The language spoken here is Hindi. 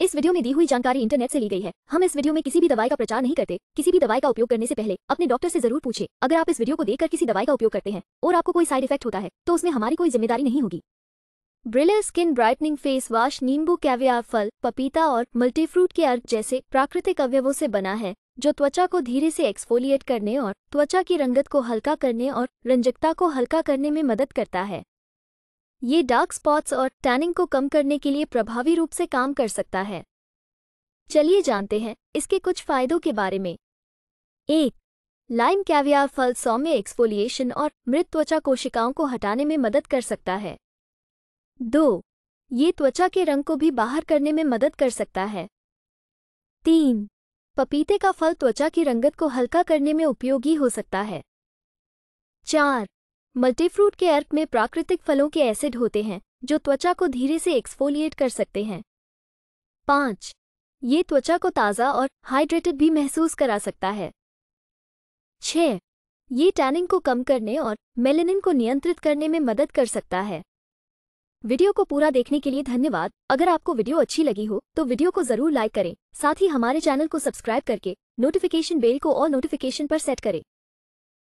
इस वीडियो में दी हुई जानकारी इंटरनेट से ली गई है हम इस वीडियो में किसी भी दवाई का प्रचार नहीं करते किसी भी दवाई का उपयोग करने से पहले अपने डॉक्टर से जरूर पूछे अगर आप इस वीडियो को देखकर किसी दवाई का उपयोग करते हैं और आपको कोई साइड इफेक्ट होता है तो उसमें हमारी कोई जिम्मेदारी नहीं होगी ब्रिलर स्किन ब्राइटनिंग फेस वॉश नींबू कैवियार फल पपीता और मल्टीफ्रूट के अर्क जैसे प्राकृतिक अवयवों से बना है जो त्वचा को धीरे से एक्सफोलिएट करने और त्वचा की रंगत को हल्का करने और रंजकता को हल्का करने में मदद करता है ये डार्क स्पॉट्स और टैनिंग को कम करने के लिए प्रभावी रूप से काम कर सकता है चलिए जानते हैं इसके कुछ फायदों के बारे में एक लाइम कैवियार फल सौम्य एक्सफोलिएशन और मृत त्वचा कोशिकाओं को हटाने में मदद कर सकता है दो ये त्वचा के रंग को भी बाहर करने में मदद कर सकता है तीन पपीते का फल त्वचा की रंगत को हल्का करने में उपयोगी हो सकता है चार मल्टीफ्रूट के अर्क में प्राकृतिक फलों के एसिड होते हैं जो त्वचा को धीरे से एक्सफोलिएट कर सकते हैं पाँच ये त्वचा को ताज़ा और हाइड्रेटेड भी महसूस करा सकता है छ ये टैनिंग को कम करने और मेलेनिन को नियंत्रित करने में मदद कर सकता है वीडियो को पूरा देखने के लिए धन्यवाद अगर आपको वीडियो अच्छी लगी हो तो वीडियो को जरूर लाइक करें साथ ही हमारे चैनल को सब्सक्राइब करके नोटिफिकेशन बेल को और नोटिफिकेशन पर सेट करें